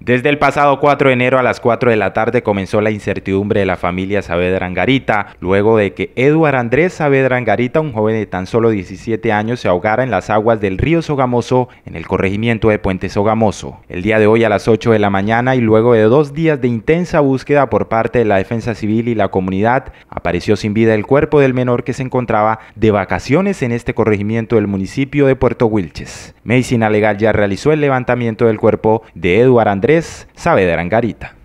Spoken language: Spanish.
Desde el pasado 4 de enero a las 4 de la tarde comenzó la incertidumbre de la familia Saavedra Angarita, luego de que Eduard Andrés Saavedra Angarita, un joven de tan solo 17 años, se ahogara en las aguas del río Sogamoso en el corregimiento de Puente Sogamoso. El día de hoy a las 8 de la mañana y luego de dos días de intensa búsqueda por parte de la Defensa Civil y la comunidad, apareció sin vida el cuerpo del menor que se encontraba de vacaciones en este corregimiento del municipio de Puerto Wilches. Medicina Legal ya realizó el levantamiento del cuerpo de Eduard Andrés 3 sabe de Arancarita